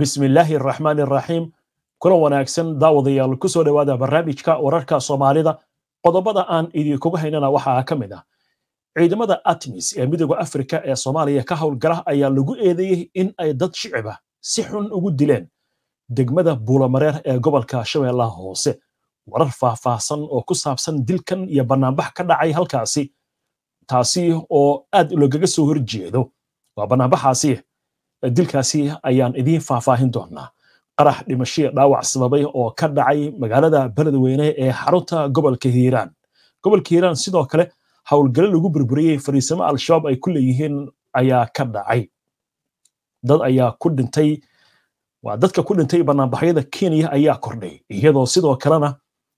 bismillaahi araxmaan araxiim kulan wanaagsan daawadayaal ku soo dhowaada barnaamijka wararka soomaalida qodobada aan idinkuga haynana waxaa ka mid ah ciidamada atmis ee midooda afrika ee soomaaliya ka howlgala ayaa lagu eedeeyey in ay dad shicib ah si xun ugu dileen degmada buulamareer ee gobolka shabeellaha hoose warar faahfaahsan oo ku saabsan dilkan iyo bannaanbax ka dhacay halkaasi taasi oo aad lagaga soo horjeedo waa bannaanbaxaasi dilkaasi ayaan idiin faahfaahin doonaa qarax dhimashiya dhaawac sababay oo ka dhacay magaalada beledweyne ee xarunta gobolka hiiraan gobolka hiiraan sidoo kale howlgalo lagu burburiyey fariisamo al-shabaab ay ku leeyihiin ayaa ka dhacay dad ayaa ku dhintay waa dadka ku dhintay banaanbaxyada kenya ayaa kordhay iyadoo sidoo kalena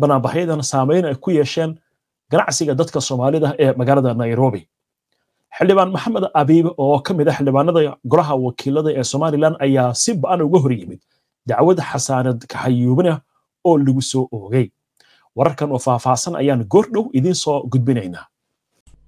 banaanbaxyadan saameyn ay ku yeesheen ganacsiga dadka soomaalida ee magaalada nairobi xildhibaan maxamed abiibe oo ka mid a ah xildhibaanada golaha wakiilada ee somalilan ayaa si ba'an uga hor yimid dacwad xasaanad kaxayuubina oo lagu soo oogay wararkan oo faahfaahsan ayaan goor dhow idiin soo gudbinaynaa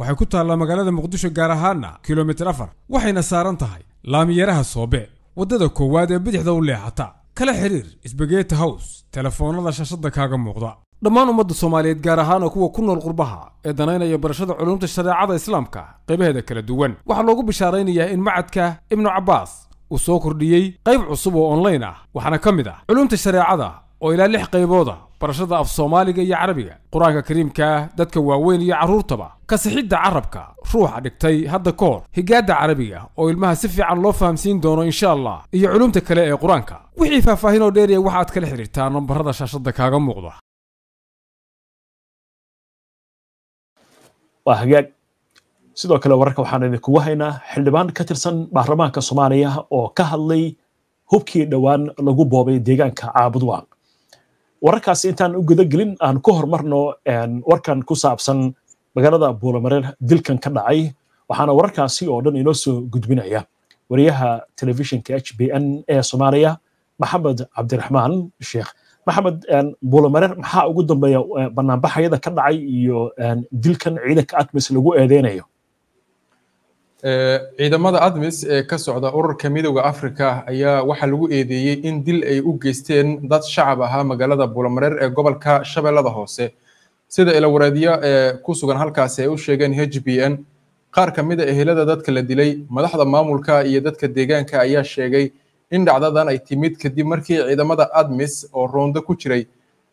waxay ku taallaa magaalada muqdisho gaar ahaana kilomitir afar waxayna saaran tahay laamiyaraha soobe waddada koowaad ee bidixda u leexata kala xidhiir sbageti hows telefoonada shashadda kaaga muuqda dhammaan ummadda soomaaliyeed gaar ahaan oo kuwa ku nool qurbaha ee danaynaya barashada culumta shareecada islaamka qaybaheeda kala duwan waxaa loogu bishaaraynayaa in macadka ibnu cabbaas uu soo kordhiyey qayb cusub oo online ah waxaana ka mid ah culumta shareecada oo ilaa lix qaybooda barashada af soomaaliga iyo carabiga qur-aanka kariimka dadka waaweyn iyo carruurtaba kasixidda carabka ruuxa dhigtay hadda ka hor higaadda carabiga oo ilmaha si fiican loo fahamsiin doono insha allah iyo culumta kale ee qur-aanka wixii faahfaahin oo dheeriya waxaad kala xidhiirtaa nambarada shaashadda kaaga muuqda hagaag sidoo kale wararka waxaan idinkugu haynaa xildhibaan ka tirsan baarlamaanka soomaaliya oo ka hadlay hubkii dhowaan lagu boobay deegaanka caabuduwaan wararkaasi intaan u gudagelin aan ku horumarno warkan ku saabsan magaalada buulamare dilkan ka dhacay waxaana wararkaasi oo dhan inoo soo gudbinaya wariyaha telefishinka h b n ee soomaaliya maxamed cabdiraxmaan sheekh maxamed buulamareer maxaa ugu dambeeya eh, banaanbaxayada ka dhacay iyo dilkan ciidanka atmis lagu eedeynayo ciidamada admis ee ka socda ururka midooda africa ayaa waxaa lagu eedeeyey in dil ay u geysteen dad shacab ahaa magaalada buulamareer ee gobolka shabeellada hoose sida ilawareedyo ee ku sugan halkaasi ay u sheegeen h b n qaar ka mid ehelada dadka la dilay madaxda maamulka iyo dadka deegaanka ayaa sheegay in dhacdadan ay timid kadib markii ciidamada admis oo roondo ku jiray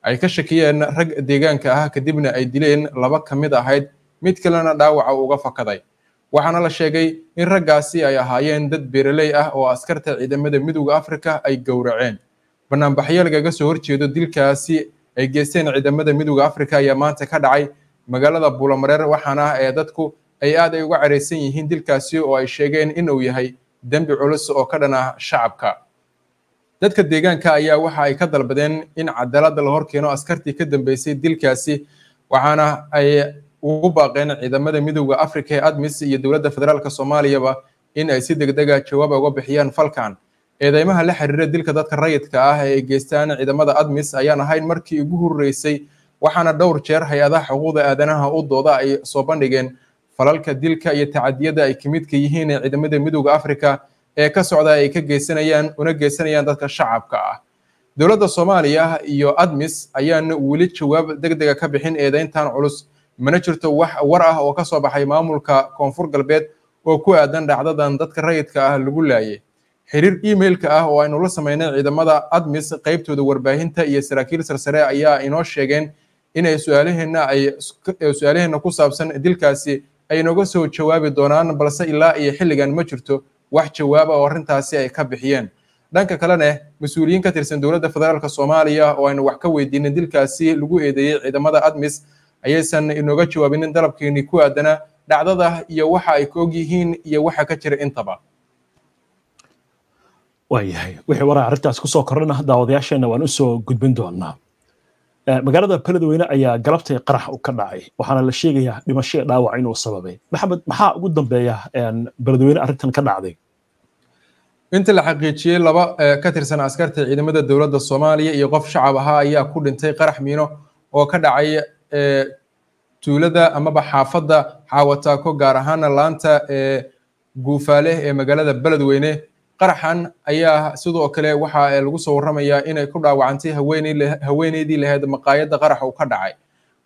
ay ka shakiyeen rag deegaanka ah kadibna ay dileen laba ka mid ahayd mid kalena dhaawaca uga fakaday waxaana la sheegay in raggaasi ay ahaayeen dad beeraley ah oo askarta ciidamada midowda afrika ay gowraceen bannaanbaxyo lagaga soo horjeedo dilkaasi ay geysteen ciidamada midowda afrika ayaa maanta ka dhacay magaalada buulamareer waxaana ah ee dadku ay aad ay uga caraysan yihiin dilkaasi oo ay sheegeen inuu yahay dembi culus oo ka dhan ah shacabka dadka deegaanka ayaa waxa ay ka dalbadeen in cadaalada la horkeeno askartii ka dambeysay dilkaasi waxaana ay ugu baaqeen ciidamada midowda africa ee admis iyo dowladda federaalka soomaaliyaba in ay si degdega ah jawaab uga bixiyaan falkan eedeymaha la xiriira dilka dadka rayidka ah ee ay geystaan ciidamada admis ayaan ahayn markii ugu horreysay waxaana dhowr jeer hay-adaha xuquuqda aadanaha u dooda ay soo bandhigeen falalka dilka iyo tacadiyada ay ka midka yihiin ee ciidamada midowda africa ee ka socda ay ka geysanayaan una geysanayaan dadka shacabka ah dowladda soomaaliya iyo admis ayaan weli jawaab deg dega ah ka bixin eedeyntan culus mana jirto wax war ah oo ka soo baxay maamulka koonfur galbeed oo ku aadan dhacdadan dadka rayidka ah lagu laayay xiriir emailka ah oo aynu la samaynay ciidamada admis qaybtooda warbaahinta iyo saraakiil sarsare ayaa inoo sheegeen in ay su-aalaheenna ay su-aalaheenna ku saabsan dilkaasi ay inooga soo jawaabi doonaan balse ilaa iyo xilligan ma jirto wax jawaaba oo arrintaasi ay ka bixiyeen dhanka kalena mas-uuliyiin ka tirsan dowladda federaalka soomaaliya oo aynu wax ka weydiinay dilkaasi lagu eedeeyey ciidamada admis ayaysan inooga jawaabinin dalabkeeni ku aadana dhacdada iyo waxa ay ka ogyihiin iyo waxa ka jira intaba waayahay wixii waraa arrintaas kusoo kordhana daawadayaasheenna waan usoo gudbin doonaa eh, magaalada baladweyne ayaa galabtay qarax u ka dhacay waxaana la sheegayaa dhimasho dhaawac inuu sababay maxamed maxaa ugu dambeeya eh, baladweyne arrintan ka dhacday inta la xaqiijiyey laba eh, ka tirsan askarta ciidamada dowladda soomaaliya iyo qof shacab ahaa ayaa ku dhintay qarax miino oo ka dhacay ee tuulada amaba xaafadda xaawataako gaar ahaana laanta ee guufaale ee magaalada beledweyne qaraxan ayaa sidoo kale waxa lagu soo warramayaa inay ku dhaawacantay haweeneydii lahayd maqaayadda qarax uu ka dhacay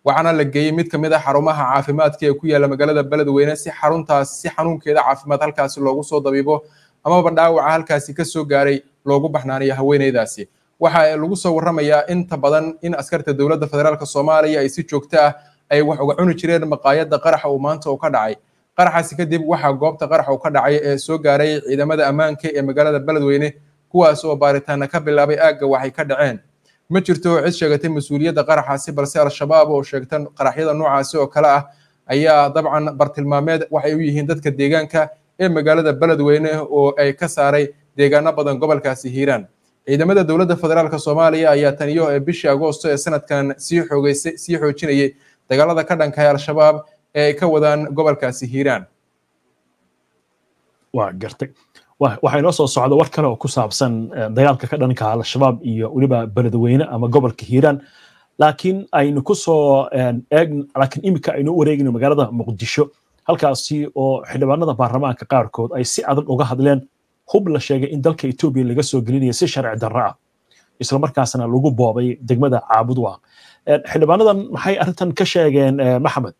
waxaana la geeyey mid ka mid a ah xarumaha caafimaadka ee ku yaalla magaalada beledweyne si xaruntaas si xanuunkeeda caafimaad halkaasi loogu soo dabiibo amaba dhaawaca halkaasi ka soo gaaray loogu baxnaanayo haweeneydaasi waxa lagu soo warramayaa inta badan in askarta dowladda federaalk soomaaliya ay si joogto ah ay wax uga cuni jireen maqaayadda qaraxa uu maanta u ka dhacay qaraxaasi kadib waxaa goobta qaraxa uu ka dhacay ee soo gaaray ciidamada ammaanka ee magaalada beledweyne kuwaas oo baaritaana ka bilaabay aagga waxay ka dhaceen ma jirto cid sheegatay mas-uuliyadda qaraxaasi balse al-shabaab oo sheegta qaraxyada noocaasi oo kale ah ayaa dabcan bartilmaameed waxay u yihiin dadka deegaanka ee magaalada beledweyne oo ay ka saaray deegaano badan gobolkaasi hiiraan ciidamada dowladda federaalk soomaaliya ayaa tan iyo bishii agoosto ee sanadkan sii xoogeysay sii xoojinayay dagaalada ka dhankahay al-shabaab ee ay ka wadaan gobolkaasi hiiraan waa gartay waxaa inoo soo socda war kale oo ku saabsan dagaalka ka dhanka al-shabaab iyo weliba beledweyne ama gobolka hiiraan laakiin aynu ku soo eegn laakiin iminka aynu u wareegayno magaalada muqdisho halkaasi oo xildhibaanada baarlamaanka qaarkood ay si adag uga hadleen hub la sheegay in dalka etoobiya laga soo gelinayo si sharci darro ah isla markaasna lagu boobay degmada caabudu eh, xildhibaanadan maxay arrintan ka sheegeen eh, maxamed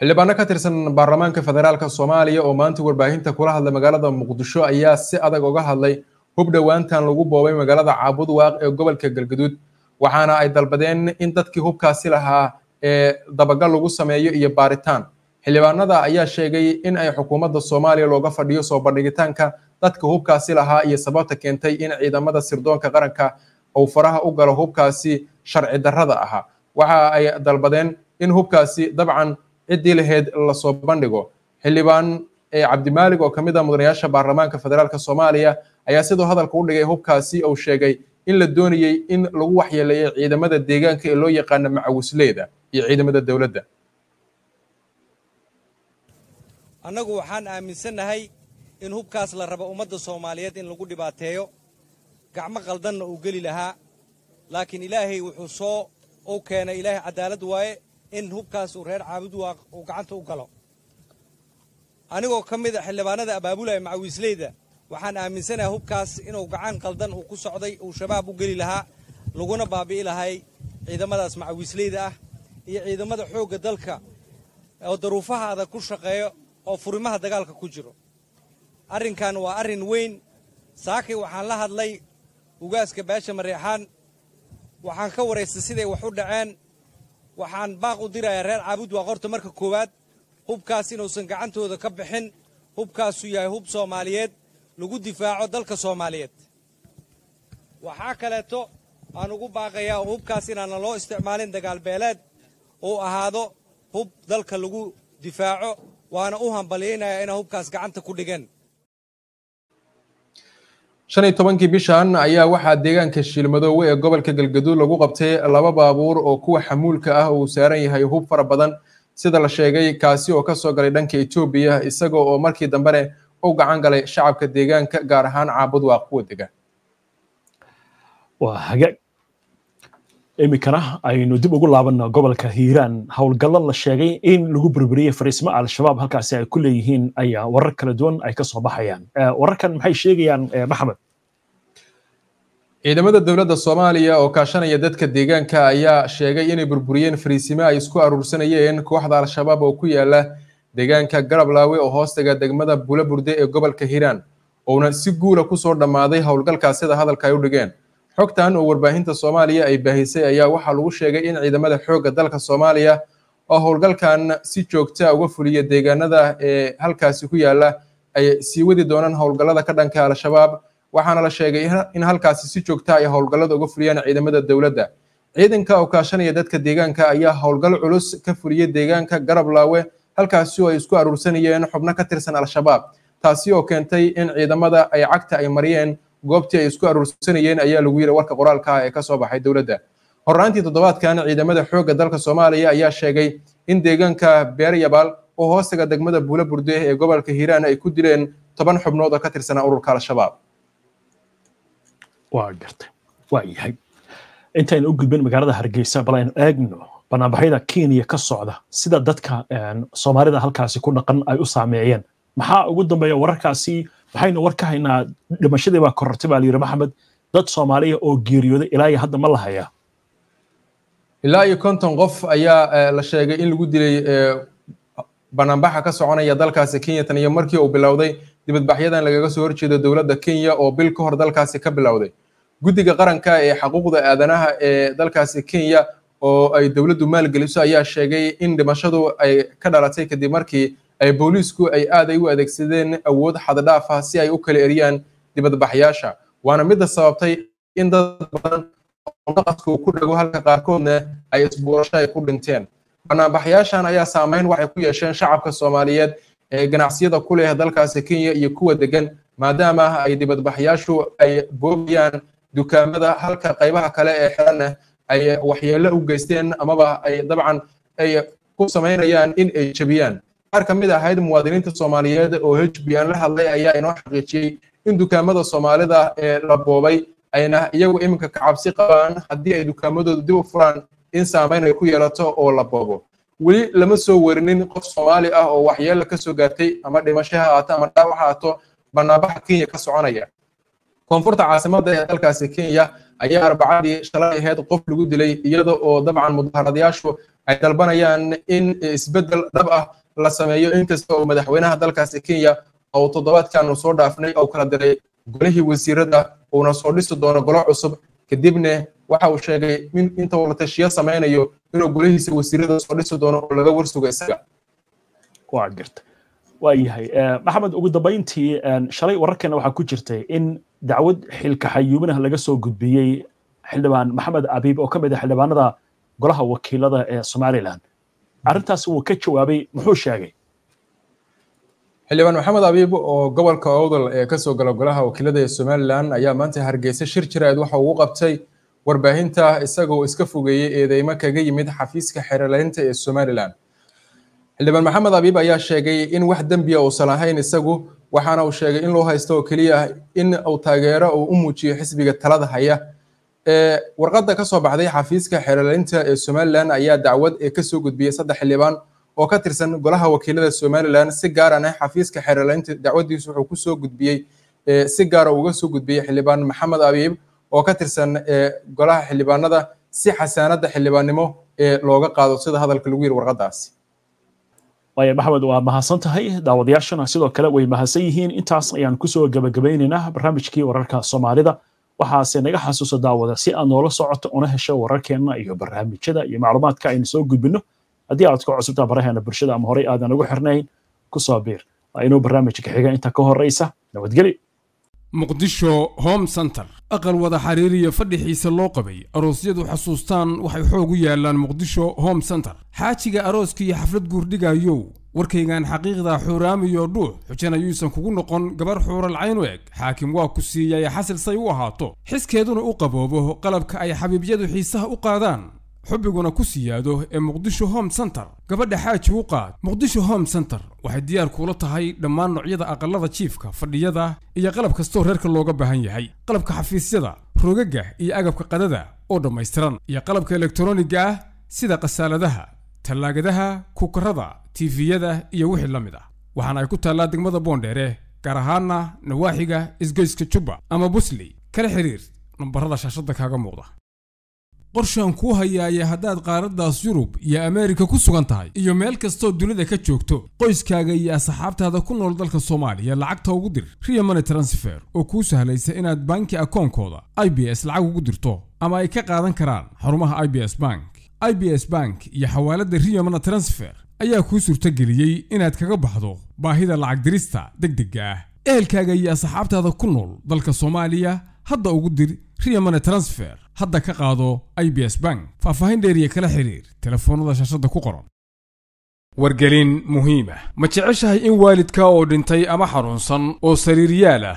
xildhibaano ka tirsan baarlamaanka federaalka soomaaliya oo maanta warbaahinta kula hadlay magaalada muqdisho ayaa si adag uga hadlay hub dhowaantan lagu boobay magaalada caabudwaaq ee gobolka galgaduud waxaana ay dalbadeen in dadkii hubkaasi lahaa ee eh, dabagal lagu sameeyo iyo baaritaan xildhibaanada ayaa sheegay in ay xukuumadda soomaaliya looga fadhiyo soo bandhigitaanka dadka hubkaasi lahaa iyo sababta keentay in ciidamada sirdoonka qaranka uu faraha u galo hubkaasi sharci darrada ahaa waxa ay dalbadeen in hubkaasi dabcan ciddii laheyd lasoo bandhigo xildhibaan cabdimaalig oo ka mid a ah mudanayaasha baarlamaanka federaalka soomaaliya ayaa sidoo hadalka u dhigay hubkaasi uu sheegay in la doonayey in lagu waxyeeleeyo ciidamada deegaanka ee loo yaqaana macawisleeda iyo ciidamada dowladda annagu waxaan aaminsannahay in hubkaas la rabo ummadda soomaaliyeed in lagu dhibaateeyo gacmo qaldanna uu geli lahaa laakiin ilaahay wuxuu soo u keenay ilaahay cadaalad waaye in hubkaas uu reer caabud waaq uu gacanta u galo anigoo ka mida ah xildhibaanada ee macawiisleyda waxaan aaminsanahay hubkaas inuu gacan qaldan uu ku socday uu shabaab u geli lahaa laguna baabi'i lahay ciidamadaas macawiisleyda ah iyo ciidamada xoogga dalka oo daruufaha adag ku shaqeeyo oo furimaha dagaalka ku jiro arrinkan waa arrin weyn saakay waxaan la hadlay ugaaska baasha mareexaan waxaan ka waraystay siday wax u dhaceen waxaan baaq u dirayaa reer caabud waa qorta marka koowaad hubkaas inuusan gacantooda ka bixin hubkaasu yahay hub soomaaliyeed lagu difaaco dalka soomaaliyeed waxaa kaleeto aan ugu baaqayaa hubkaas inaana loo isticmaalin dagaal beeleed uu ahaado hub dalka lagu difaaco waana u hambalyaynayaa inaa hubkaas gacanta ku dhigan shan iyo tobankii bishan ayaa waxaa deegaanka shiilmadoowe ee gobolka galgaduud lagu qabtay laba baabuur oo kuwa xamuulka ah uu saaran yahay hub fara badan sida la sheegay kaasi oo kasoo galay dhanka etoobiya isaga oo markii dambene u gacan galay shacabka deegaanka gaar ahaan caabud waa kuwa degaan iminkana aynu dib ugu laabana gobolka hiiraan howlgallo la sheegay in lagu burburiyey fariismo al-shabaab halkaasi ay ku leeyihiin ayaa warar kala duwan ay ka soo baxayaan eh, wararkan maxay sheegayaan eh, maxamed ciidamada dowladda soomaaliya oo kaashanaya dadka deegaanka ayaa sheegay inay burburiyeen fariisimo ay isku aruursanayeen kooxda al-shabaab oo ku yaala deegaanka garablaawe oo hoostaga degmada bulaburde ee gobolka hiiraan ouna si guula ah kusoo dhammaaday howlgalkaas sida hadalka ay u dhigeen xogtan oo warbaahinta soomaaliya ay baahisay ayaa waxaa lagu sheegay in ciidamada xoogga dalka soomaaliya oo howlgalkan si joogta uga fuliya deegaanada ee halkaasi ku yaalla ay sii wadi doonaan howlgallada ka dhanka al-shabaab waxaana la sheegay in halkaasi si joogta ah ay howlgallada uga fuliyaan ciidamada dowladda ciidanka oo kaashanaya dadka deegaanka ayaa howlgal culus ka fuliya deegaanka garablaawe halkaasi oo ay isku aruursanayeen xubno ka tirsan al-shabaab taasi oo keentay in ciidamada ay cagta ay mariyeen goobtii ay isku aruursanayeen ayaa lagu yidhi warka qoraalka ah ee ka soo baxay dowladda horraantii toddobaadkan ciidamada xoogga dalka soomaaliya ayaa sheegay in deegaanka beer beeryabal oo hoostaga degmada buula burde ee gobolka hiiraan ay ku dileen toban xubnood oo ka tirsanaa ururka al-shabaab waa gartay waa yahay intaynu u gudbin magaalada hargeysa bal aynu eegno banaanbaxyada kenya ka socda sida dadka ehm, soomaalida halkaasi ku dhaqan ay u saameeyeen maxaa ugu dambeeya wararkaasi waxaynu war ka haynaa dhimashadii baa korortay baa layidhi maxamed dad soomaaliya oo geeriyooday ilaa iyo hadda ma la hayaa ilaa iyo konton qof ayaa eh, la sheegay in lagu dilay eh, banaanbaxa ka soconaya dalkaasi kenya tan iyo markii uu bilowday dibadbaxyadan lagaga soo horjeeda dowladda kenya oo bil ka hor dalkaasi ka bilowday guddiga qaranka ee xaquuqda aadanaha ee dalkaasi kenya oo ay dowladdu maalgeliso ayaa sheegay in dhimashadu ay ka dhalatay kadib markii ay booliisku ay aad ay u adeegsadeen awood xaddadhaaf ah si ay u kala eriyaan dibadbaxyaasha waana midda sababtay in dad badan naqasku ku dhago halka qaarkoodna ay isbuurasho ay ku dhinteen banaanbaxyaashan ayaa saameyn waxay ku yeesheen shacabka soomaaliyeed ee ganacsiyada ku leh dalkaasi kenya iyo kuwa degan maadaama ay dibadbaxyaashu ay boobayaan dukaamada halka qaybaha kale ee xiranna ay waxyeello u geysteen amaba ay dabcan ay ku samaynayaan in ay jebiyaan qaar ka mid ahayd ah muwaadiniinta soomaaliyeed oo h hbn la hadlay ayaa inoo xaqiijiyey in dukaamada soomaalida ee la boobay ayna iyagu iminka ka cabsi qabaan haddii ay dukaamadooda dib u furaan in saameyn ay ku yeelato oo la boobo weli lama soo werinin qof soomaali ah oo waxyeella ka soo gaartay ama dhimasho ha haato ama dhaawac haato bannaanbaxa kenya ka soconaya koonfurta caasimada ee dalkaasi kenya ayaa arbacadii shalay ahayd qof lagu dilay iyada oo dabcan mudaharaadayaashu ay dalbanayaan in isbeddel dhab ah la sameeyo inkasta oo madaxweynaha dalkaasi kenya ou toddobaadkaanu soo dhaafnay ou kala diray golihii wasiirada uuna soo dhisi doono golo cusub kadibne waxa uu sheegay intuu la tashiyo samaynayo inuu golihiisa wasiirada soo dhisi doono oo laga warsuga isaga waa garta waa eh, maxamed ugu dambayntii eh, shalay wararkeena waxaa ku jirtay in dacwad xilkaxayuubinah laga soo gudbiyey xildhibaan maxamed abiib oo ka mid ah xildhibaanada golaha wakiilada ee somalilan arintaas wuu ka jawaabay muxuu sheegay xildhibaan maxamed abiib oo gobolka owdal ee kasoo golaha wakiilada ee somalilan ayaa maanta hargeysa shir jiraed waxa uu qabtay warbaahinta isagoo iska fogeeyey eedeymo kaga yimid xafiiska xeraleynta ee somalilan xildhibaan maxamed abiib ayaa sheegay in wax dembiya ah uusan ahayn isagu waxaana uu sheegay in loo haysto oo keliya in uu taageero uu u muujiyo xisbiga talada haya warqadda ka soo baxday xafiiska xeelaleynta ee somalilan ayaa dacwad ee kasoo gudbiyey saddex xildhibaan oo ka tirsan golaha wakiilada somalilan si gaarana ah. xafiiska xeelaleynta dacwadiisu wuxuu kusoo gudbiyey si gaara ah uga soo gudbiyey xildhibaan maxamed abiib oo ka tirsan golaha xildhibaanada si xasaanada xildhibaannimo ee looga qaado sida hadalka lagu yiri warqaddaasi maya maxmed waa mahadsan tahay daawadayaashana sidoo kale way mahadsan yihiin intaas ayaan kusoo gabagabaynaynaa barnaamijkii wararka soomaalida waxaase naga xasuuso daawada si aad noola socoto una hesho wararkeenna iyo barnaamijyada iyo macluumaadka aynu soo gudbino haddii aad ku cusubtaa baraheena bulshada ama horey aadan ugu xirnayn ku soo biir inuu barnaamijka xiga inta ka horraysa nabadgeli muqdisho home center aqal wada xiriiriya fadhixiisa loo qabay aroosyadu xusuustaan waxay xoog u yaalaan muqdisho home center xaajiga arooska iyo xaflad guurdhigaayow warkaygan xaqiiqda xuuraamiyo dhuux xujan ayuusan kugu noqon gabar xuuralcayn u eg xaakim waa ku siiyay xasil say u ahaato xiskeeduna u qaboobo qalabka ay xabiibyadu xiisaha u qaadaan xubiguna ku siyaado ee muqdisho home center gabadha xaaji u qaad muqdisho home center waxay diyaar kuula tahay dhammaan noocyada aqallada jiifka fadhiyada iyo qalab kastoo reerka looga baahan yahay qalabka xafiisyada rogaga iyo agabka qadada oo dhammaystiran iyo qalabka elektroniga ah sida kasaaladaha tallaagadaha kukarada tiifiyada iyo wixii la mid ah waxaana ay ku taallaa degmada boondheere gaar ahaanna nawaaxiga isgoyska jubba ama busley kala xiriir nambarada shaashadda kaaga muuqda qorshaan kuu hayaaye haddaad qaaraddaas yurub iyo ameerika ku sugan tahay iyo meel kastoo dunida ka joogto qoyskaaga iyo asxaabtaada ku nool dalka soomaaliya lacagta ugu dir riya money transfer oo kuu sahlaysa inaad banki akoonkooda i b s lacag ugu dirto ama ay ka qaadan karaan xarumaha i b s bank i b s bank iyo xawaaladda riya transfer ayaa kuu suurtageliyey inaad kaga baxdo baahida lacag dirista degdegga ah ehelkaaga iyo asxaabtaada ku nool dalka soomaaliya hadda ugu dir riyamane transfer hadda ka qaado i b s bank faahfaahin dheeriya kala xidhiir telefoonnada shaashadda ku qoran wargelin muhiima ah. ma jeceshahay in waalidka oo dhintay ama xanuunsan oo sariiryaal ah